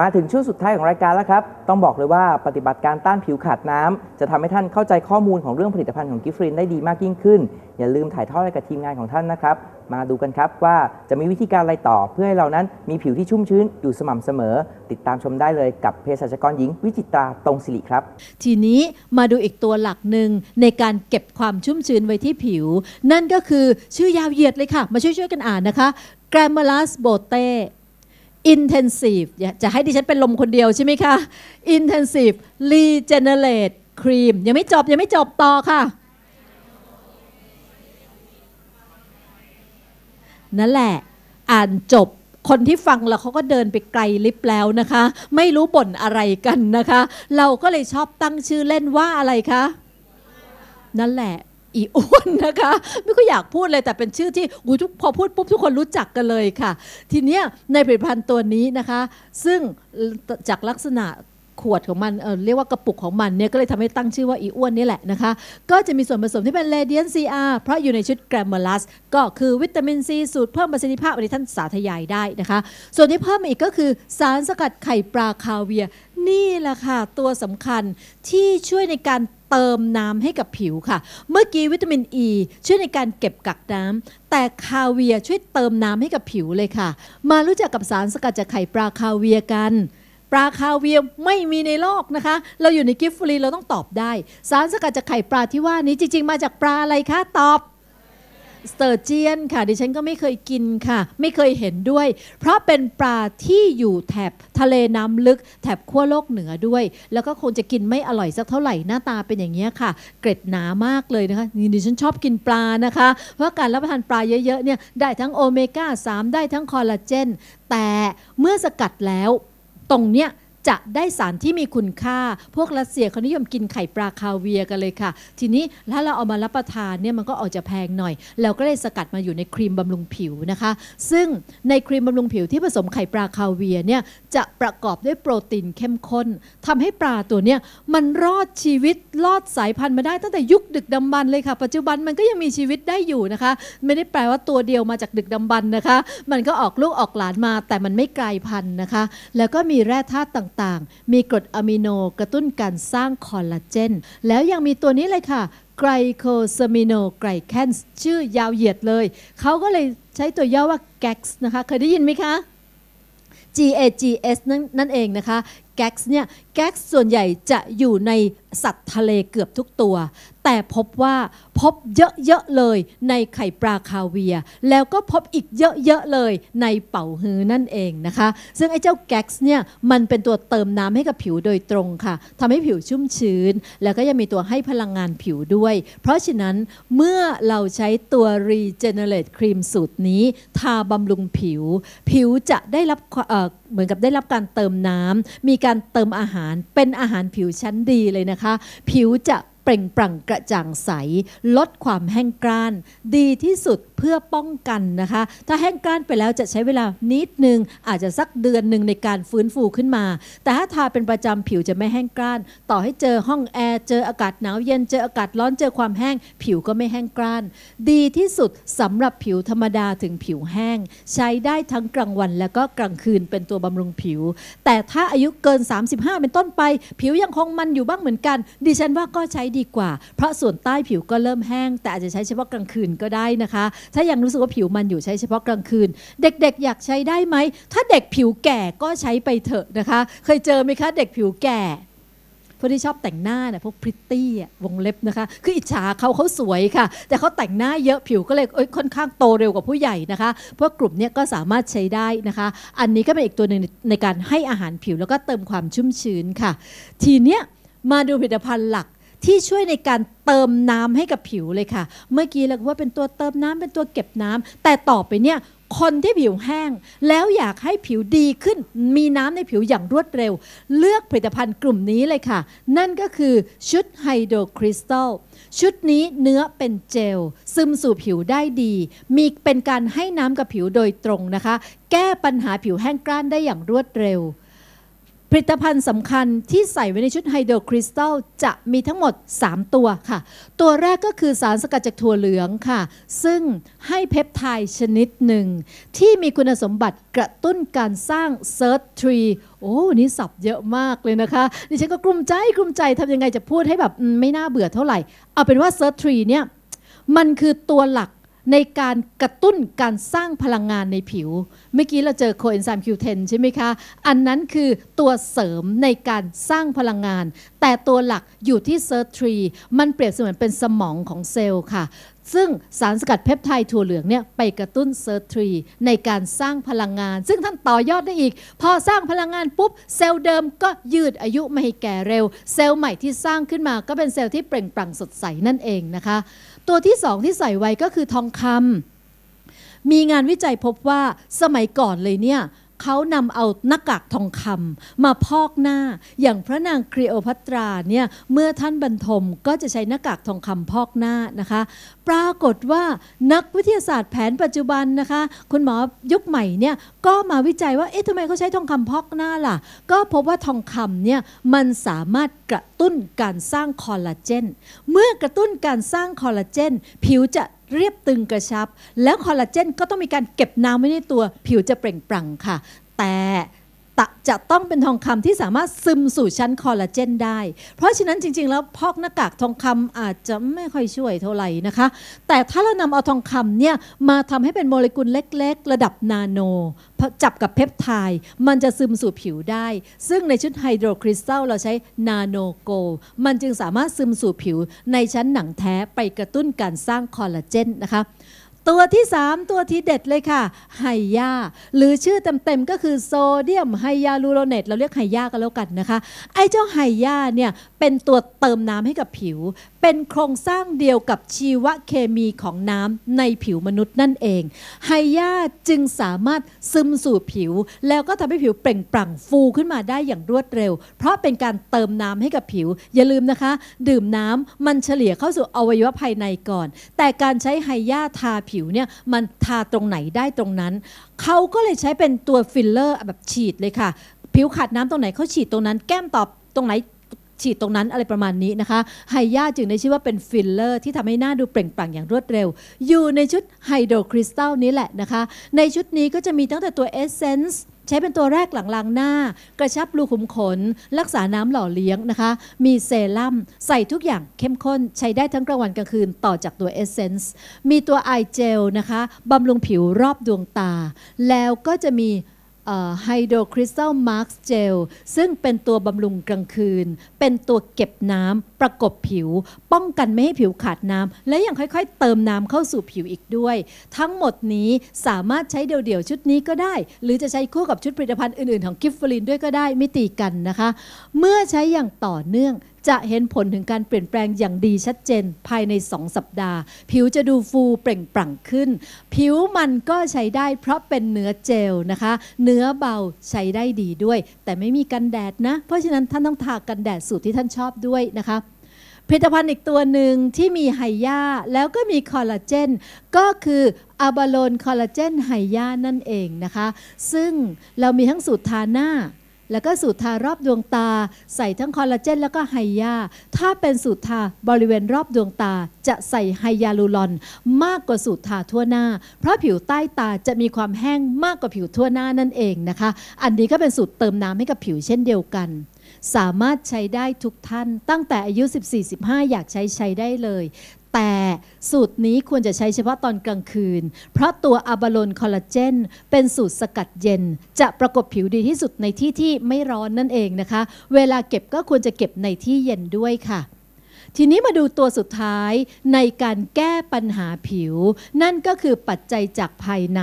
มาถึงช่วงสุดท้ายของรายการแล้วครับ ต้องบอกเลยว่าปฏิบัติการต้านผิวขาดน้ำ จะทำให้ท่านเข้าใจข้อมูลของเรื่องผลิตภัณฑ์ของกิฟรินได้ดีมากยิ่งขึ้น อย่าลืมถ่ายทอดให้กับทีมงานของท่านนะครับ มาดูกันครับว่าจะมีวิธีการอะไรต่อเพื่อให้เรานั้นมีผิวที่ชุ่มชื้นอยู่สม่ำเสมอ ติดตามชมได้เลยกับเภสัชกรหญิงวิจิตาตรงสิริครับ ทีนี้มาดูอีกตัวหลักหนึ่งในการเก็บความชุ่มชื้นไว้ที่ผิว นั่นก็คือชื่อยาวเหยียดเลยค่ะ มาช่วยๆกันอ่านนะคะ g r a m ม a r u s b o t e Intensive จะให้ดิฉันเป็นลมคนเดียวใช่ไหมคะ Intensive Regenerate Cream ยังไม่จบยังไม่จบต่อค่ะ นั่นแหละอ่านจบคนที่ฟังแล้วเขาก็เดินไปไกลลิฟแล้วนะคะ ไม่รู้บ่นอะไรกันนะคะ เราก็เลยชอบตั้งชื่อเล่นว่าอะไรคะ นั่นแหละอีอ้วนนะคะ ไม่ก็อยากพูดเลย แต่เป็นชื่อที่อูทุกพอพูดปุ๊บทุกคนรู้จักกันเลยค่ะ ทีเนี้ยในผลิตภัณฑ์ตัวนี้นะคะ ซึ่งจากลักษณะขวดของมันเเรียกว่ากระปุกของมันเนี่ยก็เลยทำให้ตั้งชื่อว่าอีอ้วนนี่แหละนะคะ ก็จะมีส่วนผสมที่เป็นเลเดียนซีอาร์เพราะอยู่ในชุดแกรมเมอรัสก็คือวิตามินซีสูตรเพิ่มประสิทธิภาพอันนี้ท่านสาธยายได้นะคะส่วนที่เพิ่มมาอีกก็คือสารสกัดไข่ปลาคาเวียนี่แหละค่ะตัวสำคัญที่ช่วยในการเติมน้ำให้กับผิวค่ะ เมื่อกี้วิตามินอ e ีช่วยในการเก็บกักน้ำ แต่คาเวียช่วยเติมน้ำให้กับผิวเลยค่ะ มารู้จักกับสารสกัดจากไข่ปลาคาเวียกัน ปลาคาเวียไม่มีในโลกนะคะ เราอยู่ในกิฟ์ฟรีเราต้องตอบได้ สารสกัดจากไข่ปลาที่ว่านี้จริงๆ มาจากปลาอะไรคะ ตอบสเตอร์เจียนค่ะดิฉันก็ไม่เคยกินค่ะ ไม่เคยเห็นด้วย เพราะเป็นปลาที่อยู่แถบทะเลน้ำลึก แถบขั้วโลกเหนือด้วย แล้วก็คงจะกินไม่อร่อยสักเท่าไหร่หน้าตาเป็นอย่างนี้ค่ะ เกร็ดหนามากเลยนะคะดิฉันชอบกินปลานะคะ เพราะการรับประทานปลาเยอะๆเนี่ยได้ทั้งโอเมก้า3ได้ทั้งคอลลาเจน แต่เมื่อสกัดแล้วตรงเนี้ยจะได้สารที่มีคุณค่า พวกรัสเซียเขานิยมกินไข่ปลาคาเวียกันเลยค่ะ ทีนี้ถ้าเราเอามารับประทานเนี่ยมันก็ออกจะแพงหน่อยเราก็เลยสกัดมาอยู่ในครีมบำรุงผิวนะคะ ซึ่งในครีมบำรุงผิวที่ผสมไข่ปลาคาเวียเนี่ยจะประกอบด้วยโปรตีนเข้มข้น ทำให้ปลาตัวเนี่ยมันรอดชีวิตรอดสายพันธุ์มาได้ตั้งแต่ยุคดึกดำบรรเลยค่ะ ปัจจุบันมันก็ยังมีชีวิตได้อยู่นะคะ ไม่ได้แปลว่าตัวเดียวมาจากดึกดำบรรนะคะ มันก็ออกลูกออกหลานมา แต่มันไม่กลายพันธุ์นะคะ แล้วก็มีแร่ธาตุต่างต่างๆมีกรดอะมิโน กระตุ้นการสร้างคอลลาเจน แล้วยังมีตัวนี้เลยค่ะไกลโคซามิโนไกลแคนชื่อยาวเหยียดเลย เขาก็เลยใช้ตัวย่อว่า GAX นะคะ เคยได้ยินไหมคะ GAGS นั่นเองนะคะแก๊กเนี่ย แก๊กส่วนใหญ่จะอยู่ในสัตว์ทะเลเกือบทุกตัว แต่พบว่าพบเยอะๆเลยในไข่ปลาคาเวีย แล้วก็พบอีกเยอะๆเลยในเป่าฮือนั่นเองนะคะ ซึ่งไอ้เจ้าแก๊กเนี่ย มันเป็นตัวเติมน้ำให้กับผิวโดยตรงค่ะ ทำให้ผิวชุ่มชื้น แล้วก็ยังมีตัวให้พลังงานผิวด้วย เพราะฉะนั้นเมื่อเราใช้ตัว Regenerate ครีมสูตรนี้ ทาบำรุงผิว ผิวจะได้รับเหมือนกับได้รับการเติมน้ำ มีการเติมอาหาร เป็นอาหารผิวชั้นดีเลยนะคะ ผิวจะเปล่งปลั่งกระจ่างใส ลดความแห้งกร้าน ดีที่สุดเพื่อป้องกันนะคะ ถ้าแห้งกร้านไปแล้วจะใช้เวลานิดนึง อาจจะสักเดือนหนึ่งในการฟื้นฟูขึ้นมา แต่ถ้าทาเป็นประจำผิวจะไม่แห้งกร้าน ต่อให้เจอห้องแอร์เจออากาศหนาวเย็นเจออากาศร้อนเจอความแห้ง ผิวก็ไม่แห้งกร้าน ดีที่สุดสำหรับผิวธรรมดาถึงผิวแห้ง ใช้ได้ทั้งกลางวันและก็กลางคืนเป็นตัวบำรุงผิว แต่ถ้าอายุเกิน 35 เป็นต้นไป ผิวยังคงมันอยู่บ้างเหมือนกันดิฉันว่าก็ใช้ดีกว่า เพราะส่วนใต้ผิวก็เริ่มแห้ง แต่อาจจะใช้เฉพาะกลางคืนก็ได้นะคะ ถ้ายังรู้สึกว่าผิวมันอยู่ใช้เฉพาะกลางคืน เด็กๆ อยากใช้ได้ไหม ถ้าเด็กผิวแก่ก็ใช้ไปเถอะนะคะ เคยเจอไหมคะเด็กผิวแก่ พวกที่ชอบแต่งหน้าเนี่ยพวกพริตตี้วงเล็บนะคะ คืออิจฉาเขาเขาสวยค่ะ แต่เขาแต่งหน้าเยอะผิวก็เลยค่อนข้างโตเร็วกว่าผู้ใหญ่นะคะ พวกกลุ่มนี้ก็สามารถใช้ได้นะคะ อันนี้ก็เป็นอีกตัวหนึ่งในการให้อาหารผิวแล้วก็เติมความชุ่มชื้นค่ะ ทีเนี้ยมาดูผลิตภัณฑ์หลักที่ช่วยในการเติมน้ำให้กับผิวเลยค่ะ เมื่อกี้เราว่าเป็นตัวเติมน้ำเป็นตัวเก็บน้ำ แต่ต่อไปเนี่ยคนที่ผิวแห้ง แล้วอยากให้ผิวดีขึ้นมีน้ำในผิวอย่างรวดเร็ว เลือกผลิตภัณฑ์กลุ่มนี้เลยค่ะ นั่นก็คือชุดไฮโดรคริสตัลชุดนี้เนื้อเป็นเจล ซึมสู่ผิวได้ดี มีเป็นการให้น้ำกับผิวโดยตรงนะคะ แก้ปัญหาผิวแห้งกร้านได้อย่างรวดเร็วผลิตภัณฑ์สำคัญที่ใส่ไว้ในชุดไฮโดรคริสตัลจะมีทั้งหมด 3 ตัวค่ะ ตัวแรกก็คือสารสกัดจากถั่วเหลืองค่ะ ซึ่งให้เพปไทด์ชนิดหนึ่ง ที่มีคุณสมบัติกระตุ้นการสร้างเซิร์ชทรีโอ้ นี่สับเยอะมากเลยนะคะดิฉันก็กลุ้มใจกลุ้มใจทำยังไงจะพูดให้แบบไม่น่าเบื่อเท่าไหร่เอาเป็นว่าเซิร์ชทรีเนี่ยมันคือตัวหลักในการกระตุ้นการสร้างพลังงานในผิว เมื่อกี้เราเจอโคเอนไซม์คิวเทนใช่ไหมคะ อันนั้นคือตัวเสริมในการสร้างพลังงาน แต่ตัวหลักอยู่ที่เซอร์ทรี มันเปรียบเสมือนเป็นสมองของเซลล์ค่ะซึ่ง สารสกัดเพปไทด์ถั่วเหลืองเนี่ยไปกระตุ้นเซอร์ทรีในการสร้างพลังงาน ซึ่งท่านต่อยอดได้อีก พอสร้างพลังงานปุ๊บ เซลล์เดิมก็ยืดอายุไม่ให้แก่เร็ว เซลล์ใหม่ที่สร้างขึ้นมาก็เป็นเซลล์ที่เปล่งปลั่งสดใสนั่นเองนะคะ ตัวที่2ที่ใส่ไว้ก็คือทองคำมีงานวิจัยพบว่าสมัยก่อนเลยเนี่ยเขานำเอาหน้ากากทองคำมาพอกหน้า อย่างพระนางครีโอพัตราเนี่ยเมื่อท่านบรรทมก็จะใช้หน้ากากทองคำพอกหน้านะคะปรากฏว่านักวิทยาศาสตร์แผนปัจจุบันนะคะ คุณหมอยุคใหม่เนี่ยก็มาวิจัยว่าเอ๊ะทำไมเขาใช้ทองคำพอกหน้าล่ะก็พบว่าทองคำเนี่ยมันสามารถกระตุ้นการสร้างคอลลาเจนเมื่อกระตุ้นการสร้างคอลลาเจนผิวจะเรียบตึงกระชับ แล้วคอลลาเจน ก็ต้องมีการเก็บน้ำไว้ในตัว ผิวจะเปล่งปลั่งค่ะ แต่จะต้องเป็นทองคำที่สามารถซึมสู่ชั้นคอลลาเจนได้ เพราะฉะนั้นจริงๆ แล้วพอกหน้ากากทองคำอาจจะไม่ค่อยช่วยเท่าไหร่นะคะ แต่ถ้าเรานำเอาทองคำเนี่ยมาทำให้เป็นโมเลกุลเล็ก ๆ ระดับนาโน จับกับเพปไทด์มันจะซึมสู่ผิวได้ ซึ่งในชุดไฮโดรคริสตัลเราใช้นาโนโกลมันจึงสามารถซึมสู่ผิวในชั้นหนังแท้ไปกระตุ้นการสร้างคอลลาเจนนะคะตัวที่สามตัวที่เด็ดเลยค่ะ ไฮยาหรือชื่อเต็มเต็มก็คือโซเดียม ไฮยาลูโรเนตเราเรียกไฮยากันแล้วกันนะคะ ไอ้เจ้าไฮยาเนี่ย เป็นตัวเติมน้ำให้กับผิวเป็นโครงสร้างเดียวกับชีวเคมีของน้ำในผิวมนุษย์นั่นเอง ไฮยาจึงสามารถซึมสู่ผิว แล้วก็ทำให้ผิวเปล่งปลั่งฟูขึ้นมาได้อย่างรวดเร็ว เพราะเป็นการเติมน้ำให้กับผิว อย่าลืมนะคะ ดื่มน้ำมันเฉลี่ยเข้าสู่อวัยวะภายในก่อน แต่การใช้ไฮยาทาผิวเนี่ยมันทาตรงไหนได้ตรงนั้น เขาก็เลยใช้เป็นตัวฟิลเลอร์ แบบฉีดเลยค่ะ ผิวขาดน้ำตรงไหนเขาฉีดตรงนั้นแก้มตอบตรงไหนฉีดตรงนั้นอะไรประมาณนี้นะคะ ไฮยาจึงได้ชื่อว่าเป็นฟิลเลอร์ที่ทำให้หน้าดูเปล่งปลั่งอย่างรวดเร็ว อยู่ในชุดไฮโดรคริสตัลนี้แหละนะคะ ในชุดนี้ก็จะมีตั้งแต่ตัวเอเซนส์ใช้เป็นตัวแรกหลังล้างหน้า กระชับรูขุมขน รักษาน้ำหล่อเลี้ยงนะคะ มีเซรั่มใส่ทุกอย่างเข้มข้นใช้ได้ทั้งกลางวันกลางคืน ต่อจากตัวเอเซนส์มีตัวไอเจลนะคะบำรุงผิวรอบดวงตา แล้วก็จะมีไฮโดรคริสตัลมาร์กเจลซึ่งเป็นตัวบำรุงกลางคืน เป็นตัวเก็บน้ำประกบผิว ป้องกันไม่ให้ผิวขาดน้ำและยังค่อยๆ เติมน้ำเข้าสู่ผิวอีกด้วย ทั้งหมดนี้สามารถใช้เดี่ยว ๆ ชุดนี้ก็ได้ หรือจะใช้คู่กับชุดผลิตภัณฑ์อื่นๆของกิฟฟลินด้วยก็ได้ไม่ตีกันนะคะ เมื่อใช้อย่างต่อเนื่องจะเห็นผลถึงการเปลี่ยนแปลงอย่างดีชัดเจนภายในสองสัปดาห์ ผิวจะดูฟูเปล่งปลั่งขึ้น ผิวมันก็ใช้ได้เพราะเป็นเนื้อเจลนะคะ เนื้อเบาใช้ได้ดีด้วย แต่ไม่มีกันแดดนะ เพราะฉะนั้นท่านต้องทากันแดดสูตรที่ท่านชอบด้วยนะคะผลิตภัณฑ์อีกตัวหนึ่งที่มีไฮยาแล้วก็มีคอลลาเจน ก็คืออะบาโลนคอลลาเจนไฮยานั่นเองนะคะ ซึ่งเรามีทั้งสูตรทาหน้าแล้วก็สูตรทารอบดวงตา ใส่ทั้งคอลลาเจนแล้วก็ไฮยา ถ้าเป็นสูตรทาบริเวณรอบดวงตา จะใส่ไฮยาลูรอนมากกว่าสูตรทาทั่วหน้า เพราะผิวใต้ตาจะมีความแห้งมากกว่าผิวทั่วหน้านั่นเองนะคะ อันนี้ก็เป็นสูตรเติมน้ำให้กับผิวเช่นเดียวกัน สามารถใช้ได้ทุกท่านตั้งแต่อายุ 14-15 อยากใช้ใช้ได้เลยแต่สูตรนี้ควรจะใช้เฉพาะตอนกลางคืน เพราะตัวอะบาโลนคอลลาเจน เป็นสูตรสกัดเย็น จะประกบผิวดีที่สุดในที่ที่ไม่ร้อนนั่นเองนะคะ เวลาเก็บก็ควรจะเก็บในที่เย็นด้วยค่ะทีนี้มาดูตัวสุดท้ายในการแก้ปัญหาผิว นั่นก็คือปัจจัยจากภายใน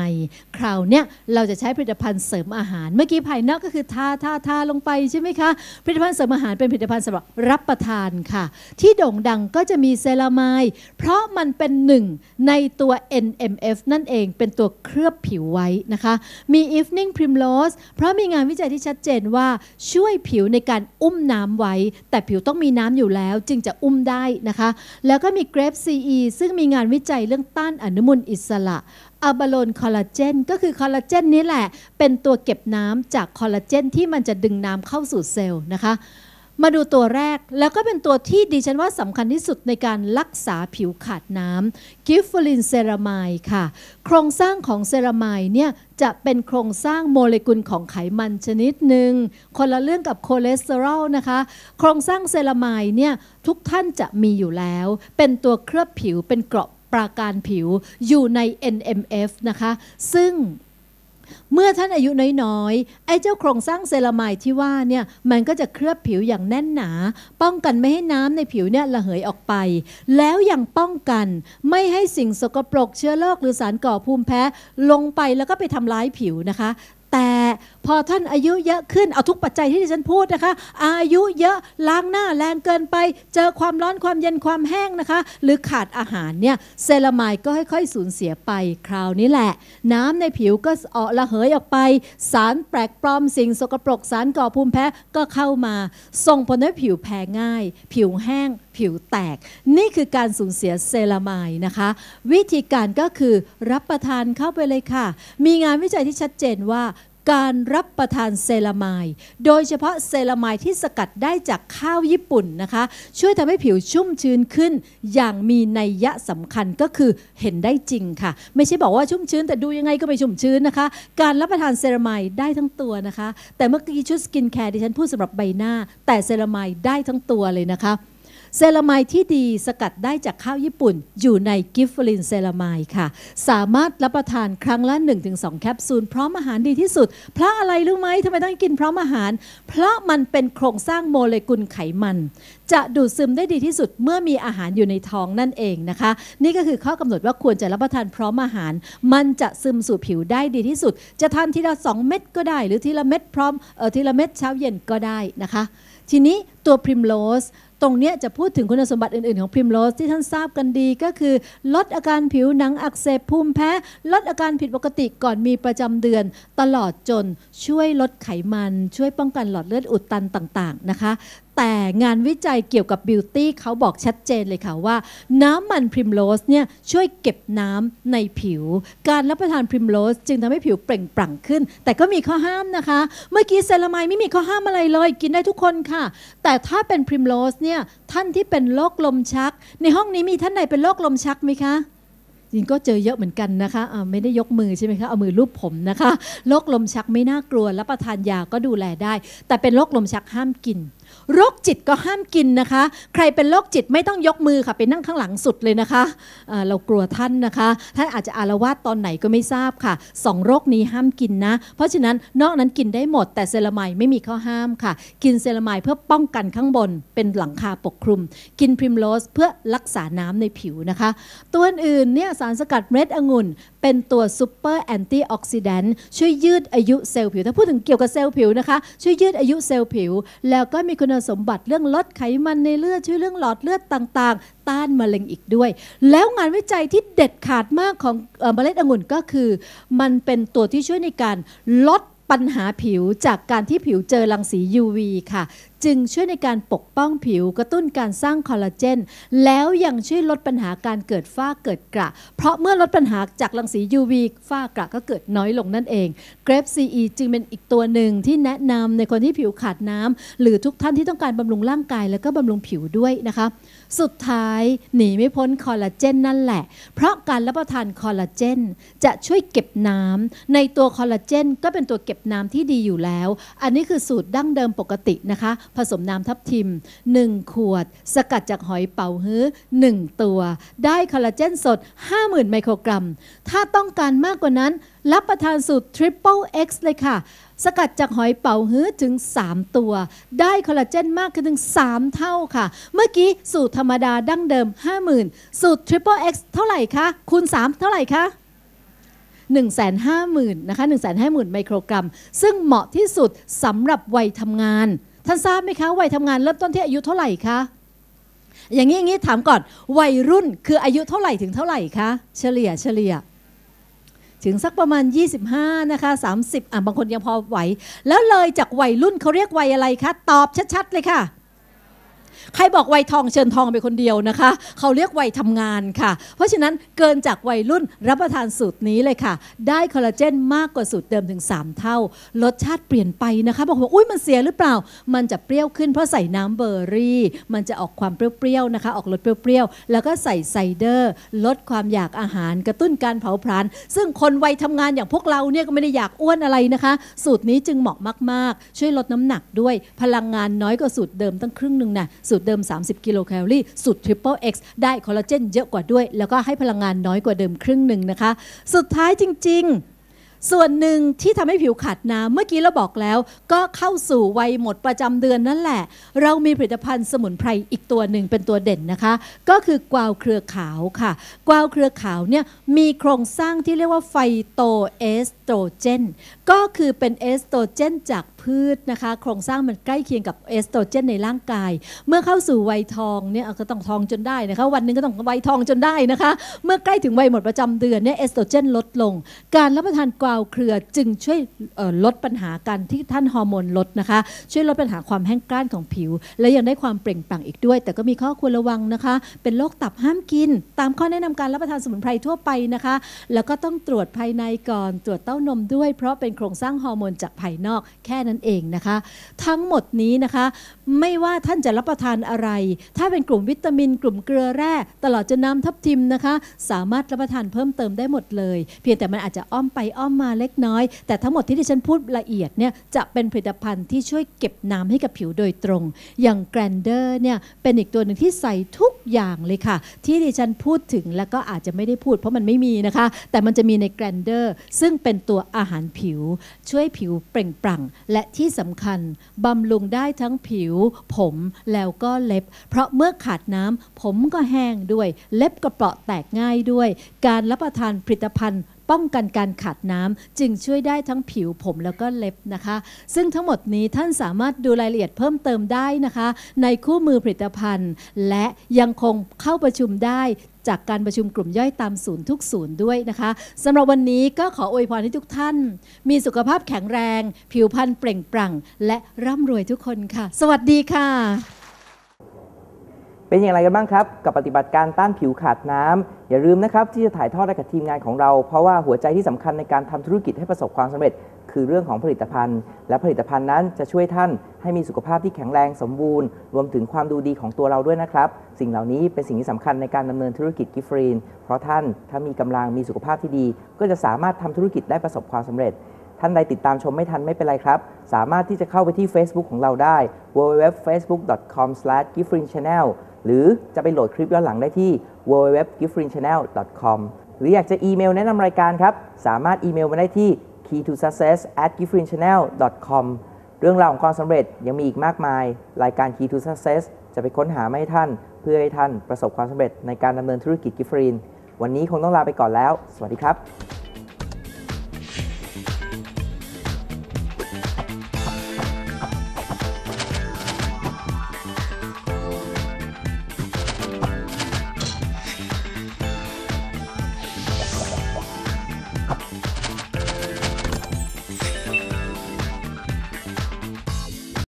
คราวเนี้ยเราจะใช้ผลิตภัณฑ์เสริมอาหาร เมื่อกี้ภายนอกก็คือทาทาทาลงไปใช่ไหมคะ ผลิตภัณฑ์เสริมอาหารเป็นผลิตภัณฑ์สำหรับรับประทานค่ะ ที่โด่งดังก็จะมีเซรามาย เพราะมันเป็นหนึ่งในตัว NMF นั่นเอง เป็นตัวเคลือบผิวไว้นะคะ มี Evening Primrose เพราะมีงานวิจัยที่ชัดเจนว่าช่วยผิวในการอุ้มน้ำไว้ แต่ผิวต้องมีน้ำอยู่แล้วจึงจะอุ้มได้นะคะ แล้วก็มีเกรฟ c ีซึ่งมีงานวิจัยเรื่องต้านอนุมูลอิสระอะบาโลนคอลลาเจนก็คือคอลลาเจนนี้แหละเป็นตัวเก็บน้ำจากคอลลาเจนที่มันจะดึงน้ำเข้าสู่เซลล์นะคะมาดูตัวแรกแล้วก็เป็นตัวที่ดีฉันว่าสำคัญที่สุดในการรักษาผิวขาดน้ำกิฟฟลินเซรามายค่ะโครงสร้างของเซรามายเนี่ย จะเป็นโครงสร้างโมเลกุลของไขมันชนิดหนึ่งคนละเรื่องกับคอเลสเตอรอลนะคะโครงสร้างเซรามายเนี่ย ทุกท่านจะมีอยู่แล้ว เป็นตัวเคลือบผิวเป็นเกราะปราการผิวอยู่ใน NMF นะคะ ซึ่งเมื่อท่านอายุน้อยๆ ไอ้เจ้าโครงสร้างเซรามายที่ว่าเนี่ย มันก็จะเคลือบผิวอย่างแน่นหนา ป้องกันไม่ให้น้ำในผิวเนี่ยระเหยออกไป แล้วยังป้องกัน ไม่ให้สิ่งสกปรกเชื้อโรคหรือสารก่อภูมิแพ้ ลงไปแล้วก็ไปทำร้ายผิวนะคะแต่พอท่านอายุเยอะขึ้นเอาทุกปัจจัยที่ที่ฉันพูดนะคะ อายุเยอะล้างหน้าแรงเกินไป เจอความร้อนความเย็นความแห้งนะคะ หรือขาดอาหารเนี่ยเซลามายก็ค่อยๆสูญเสียไป คราวนี้แหละ น้ำในผิวก็ออกระเหยออกไป สารแปลกปลอมสิ่งสกปรกสารก่อภูมิแพ้ก็เข้ามาส่งผลให้ผิวแพ้ง่าย ผิวแห้ง ผิวแตก นี่คือการสูญเสียเซลามายนะคะ วิธีการก็คือรับประทานเข้าไปเลยค่ะ มีงานวิจัยที่ชัดเจนว่าการรับประทานเซรามาย โดยเฉพาะเซรามายที่สกัดได้จากข้าวญี่ปุ่นนะคะ ช่วยทำให้ผิวชุ่มชื้นขึ้น อย่างมีนัยยะสำคัญก็คือเห็นได้จริงค่ะ ไม่ใช่บอกว่าชุ่มชื้น แต่ดูยังไงก็ไม่ชุ่มชื้นนะคะ การรับประทานเซรามายได้ทั้งตัวนะคะ แต่เมื่อกี้ชุดสกินแคร์ดิฉันพูดสำหรับใบหน้า แต่เซรามายได้ทั้งตัวเลยนะคะเซรามายที่ดีสกัดได้จากข้าวญี่ปุ่นอยู่ในกิฟฟลินเซรามายค่ะ สามารถรับประทานครั้งละ 1-2 แคปซูลพร้อมอาหารดีที่สุดเพราะอะไรรู้ไหมทำไมต้องกินพร้อมอาหาร เพราะมันเป็นโครงสร้างโมเลกุลไขมัน จะดูดซึมได้ดีที่สุด เมื่อมีอาหารอยู่ในท้องนั่นเองนะคะ นี่ก็คือข้อกำหนดว่าควรจะรับประทานพร้อมอาหาร มันจะซึมสู่ผิวได้ดีที่สุด จะทานทีละ2เม็ดก็ได้หรือทีละเม็ดพร้อมเออทีละเม็ดเช้าเย็นก็ได้นะคะ ทีนี้ตัวพริมโลสตรงนี้จะพูดถึงคุณสมบัติอื่นๆของพริมโรส ที่ท่านทราบกันดีก็คือ ลดอาการผิวหนังอักเสบภูมิแพ้ ลดอาการผิดปกติก่อนมีประจำเดือน ตลอดจนช่วยลดไขมันช่วยป้องกันหลอดเลือดอุดตันต่างๆนะคะ แต่งานวิจัยเกี่ยวกับบิวตี้เขาบอกชัดเจนเลยค่ะว่า น้ำมันพริมโรสเนี่ยช่วยเก็บน้ำในผิว การรับประทานพริมโรส จึงทำให้ผิวเปล่งปลั่งขึ้น แต่ก็มีข้อห้ามนะคะ เมื่อกี้เซรามายไม่มีข้อห้ามอะไรเลยกินได้ทุกคนค่ะ แต่ถ้าเป็นพริมโรสเนี่ยเนี่ยท่านที่เป็นโรคลมชักในห้องนี้มีท่านไหนเป็นโรคลมชักไหมคะยินก็เจอเยอะเหมือนกันนะคะะไม่ได้ยกมือใช่ไหมคะ เอามือรูปผมนะคะโรคลมชักไม่น่ากลัวรับประทานยาก็ดูแลได้ แต่เป็นโรคลมชักห้ามกินโรคจิตก็ห้ามกินนะคะ ใครเป็นโรคจิตไม่ต้องยกมือค่ะไปนั่งข้างหลังสุดเลยนะคะเเรากลัวท่านนะคะท่านอาจจะอารวาสตอนไหนก็ไม่ทราบค่ะสองโรคนี้ห้ามกินนะ เพราะฉะนั้นนอกนั้นกินได้หมด แต่เซรามายไม่มีข้อห้ามค่ะ กินเซรามายเพื่อป้องกันข้างบนเป็นหลังคาปกคลุม กินพริมโรสเพื่อรักษาน้ำในผิวนะคะ ตัวอื่นเนี่ยสารสกัดเม็ดองุ่นเป็นตัวซูเปอร์แอนตี้ออกซิแดนต์ช่วยยืดอายุเซลล์ผิวถ้าพูดถึงเกี่ยวกับเซลล์ผิวนะคะ ช่วยยืดอายุเซลล์ผิว แล้วก็มีคุณสมบัติเรื่องลดไขมันในเลือด ช่วยเรื่องหลอดเลือดต่างๆ ต้านมะเร็งอีกด้วย แล้วงานวิจัยที่เด็ดขาดมากของเมล็ดองุ่นก็คือ มันเป็นตัวที่ช่วยในการลดปัญหาผิวจากการที่ผิวเจอรังสี UV ค่ะจึงช่วยในการปกป้องผิวกระตุ้นการสร้างคอลลาเจน แล้วยังช่วยลดปัญหาการเกิดฝ้าเกิดกระเพราะเมื่อลดปัญหาจากรังสี UV ฝ้ากระก็เกิดน้อยลงนั่นเองเกรฟอีจึงเป็นอีกตัวหนึ่งที่แนะนำในคนที่ผิวขาดน้ำ หรือทุกท่านที่ต้องการบำรุงร่างกายแล้วก็บำรุงผิวด้วยนะคะสุดท้ายหนีไม่พ้นคอลลาเจนนั่นแหละเพราะการรับประทานคอลลาเจนจะช่วยเก็บน้ำในตัวคอลลาเจนก็เป็นตัวเก็บน้ำที่ดีอยู่แล้ว อันนี้คือสูตรดั้งเดิมปกตินะคะผสมน้ำทับทิม 1 ขวด สกัดจากหอยเป๋าฮื้อ1 ตัว ได้คอลลาเจนสด 50,000ไมโครกรัม ถ้าต้องการมากกว่านั้นรับประทานสูตร Triple X เลยค่ะ สกัดจากหอยเป๋าฮื้อถึง 3 ตัว ได้คอลลาเจนมากขึ้นถึง 3 เท่าค่ะ เมื่อกี้ สูตรธรรมดาดั้งเดิม 50,000สูตร Triple X เท่าไหร่คะคูณ 3 เท่าไหร่คะ150,000นะคะ150,000 ไมโครกรัม ซึ่งเหมาะที่สุดสำหรับวัยทำงานท่านทราบไหมคะวัยทำงานเริ่มต้นที่อายุเท่าไหร่คะ อย่างนี้อย่างนี้ถามก่อนวัยรุ่นคืออายุเท่าไหร่ถึงเท่าไหร่คะ เฉลี่ยเฉลี่ย ถึงสักประมาณ25 นะคะ 30อ่ะบางคนยังพอไหว แล้วเลยจากวัยรุ่นเขาเรียกวัยอะไรคะ ตอบชัดๆเลยค่ะใครบอกวัยทองเชิญทองไปคนเดียวนะคะ เขาเรียกวัยทำงานค่ะ เพราะฉะนั้นเกินจากวัยรุ่นรับประทานสูตรนี้เลยค่ะ ได้คอลลาเจนมากกว่าสูตร เดิมถึง 3 เท่ารสชาติเปลี่ยนไปนะคะ บอกว่าอุ้ยมันเสียหรือเปล่า มันจะเปรี้ยวขึ้นเพราะใส่น้ำเบอร์รี่ มันจะออกความเปรี้ยวๆนะคะ ออกรสเปรี้ยวๆแล้วก็ใส่ไซเดอร์ ลดความอยากอาหารกระตุ้นการเผาผลาญซึ่งคนวัยทำงานอย่างพวกเราเนี่ยก็ไม่ได้อยากอ้วนอะไรนะคะ สูตรนี้จึงเหมาะมาก ๆ ช่วยลดน้ำหนักด้วย พลังงานน้อยกว่าสูตรเดิมตั้งครึ่งหนึ่งนะสูตรเดิม 30กิโลแคลอรี่สูตร Triple X ได้คอลลาเจนเยอะกว่าด้วย แล้วก็ให้พลังงานน้อยกว่าเดิมครึ่งหนึ่งนะคะ สุดท้ายจริง ๆส่วนหนึ่งที่ทำให้ผิวขาดน้ำเมื่อกี้เราบอกแล้ว ก็เข้าสู่วัยหมดประจำเดือนนั่นแหละ เรามีผลิตภัณฑ์สมุนไพรอีกตัวหนึ่งเป็นตัวเด่นนะคะ ก็คือกวาวเครือขาวค่ะ กวาวเครือขาวเนี่ย มีโครงสร้างที่เรียกว่าไฟโตเอสโตรเจนก็คือเป็นเอสโตรเจน จากพืชนะคะ โครงสร้างมันใกล้เคียงกับเอสโตรเจน ในร่างกาย เมื่อเข้าสู่วัยทองเนี่ยก็ต้องทองจนได้นะคะ วันนึงก็ต้องวัยทองจนได้นะคะ เมื่อใกล้ถึงวัยหมดประจำเดือนเนี่ยเอสโตรเจนลดลง การรับประทานกวาวเครือจึงช่วยลดปัญหาการที่ท่านฮอร์โมนลดนะคะ ช่วยลดปัญหาความแห้งกร้านของผิว และยังได้ความเปล่งปลั่งอีกด้วย แต่ก็มีข้อควรระวังนะคะ เป็นโรคตับห้ามกิน ตามข้อแนะนำการรับประทานสมุนไพรทั่วไปนะคะ แล้วก็ต้องตรวจภายในก่อนตรวจเต้านมด้วย เพราะเป็นโครงสร้างฮอร์โมนจากภายนอกแค่นั้นเองนะคะ ทั้งหมดนี้นะคะ ไม่ว่าท่านจะรับประทานอะไร ถ้าเป็นกลุ่มวิตามินกลุ่มเกลือแร่ตลอดจนน้ำทับทิมนะคะ สามารถรับประทานเพิ่มเติมได้หมดเลย เพียงแต่มันอาจจะอ้อมไปอ้อมมาเล็กน้อย แต่ทั้งหมดที่ดิฉันพูดละเอียดเนี่ย จะเป็นผลิตภัณฑ์ที่ช่วยเก็บน้ำให้กับผิวโดยตรง อย่างแกรนเดอร์เนี่ย เป็นอีกตัวหนึ่งที่ใส่ทุกอย่างเลยค่ะ ที่ดิฉันพูดถึงแล้วก็อาจจะไม่ได้พูด เพราะมันไม่มีนะคะ แต่มันจะมีในแกรนเดอร์ ซึ่งเป็นตัวอาหารผิวช่วยผิวเปล่งปลั่ง และที่สำคัญบำรุงได้ทั้งผิว ผมแล้วก็เล็บ เพราะเมื่อขาดน้ำผมก็แห้งด้วยเล็บก็เปราะแตกง่ายด้วย การรับประทานผลิตภัณฑ์ป้องกันการขาดน้ำจึงช่วยได้ทั้งผิวผมแล้วก็เล็บนะคะ ซึ่งทั้งหมดนี้ท่านสามารถดูรายละเอียดเพิ่มเติมได้นะคะ ในคู่มือผลิตภัณฑ์ และยังคงเข้าประชุมได้จากการประชุมกลุ่มย่อยตามศูนย์ทุกศูนย์ด้วยนะคะสำหรับวันนี้ก็ขออวยพรให้ทุกท่าน มีสุขภาพแข็งแรง ผิวพรรณเปล่งปลั่งและร่ำรวยทุกคนค่ะ สวัสดีค่ะเป็นอย่างไรกันบ้างครับ กับปฏิบัติการต้านผิวขาดน้ำ อย่าลืมนะครับ ที่จะถ่ายทอดให้กับทีมงานของเรา เพราะว่าหัวใจที่สำคัญในการทำธุรกิจให้ประสบความสำเร็จ คือเรื่องของผลิตภัณฑ์ และผลิตภัณฑ์นั้น จะช่วยท่านให้มีสุขภาพที่แข็งแรงสมบูรณ์รวมถึงความดูดีของตัวเราด้วยนะครับสิ่งเหล่านี้เป็นสิ่งที่สำคัญในการดำเนินธุรกิจกิฟรีนเพราะท่านถ้ามีกำลังมีสุขภาพที่ดี ก็จะสามารถทำธุรกิจได้ประสบความสำเร็จ ท่านใดติดตามชมไม่ทันไม่เป็นไรครับ สามารถที่จะเข้าไปที่ Facebook ของเราได้ www.facebook.com/gifrinchannel หรือจะไปโหลดคลิปย้อนหลังได้ที่ www.giftfreechannel.com หรืออยากจะอีเมลแนะนำรายการครับ สามารถอีเมลมาได้ที่ key to success at giftfreechannel.com เรื่องราวของความสำเร็จยังมีอีกมากมาย รายการ Key to Success จะไปค้นหามให้ท่าน เพื่อให้ท่านประสบความสำเร็จในการดำเนินธุรกิจกิฟฟรีน วันนี้คงต้องลาไปก่อนแล้ว สวัสดีครับ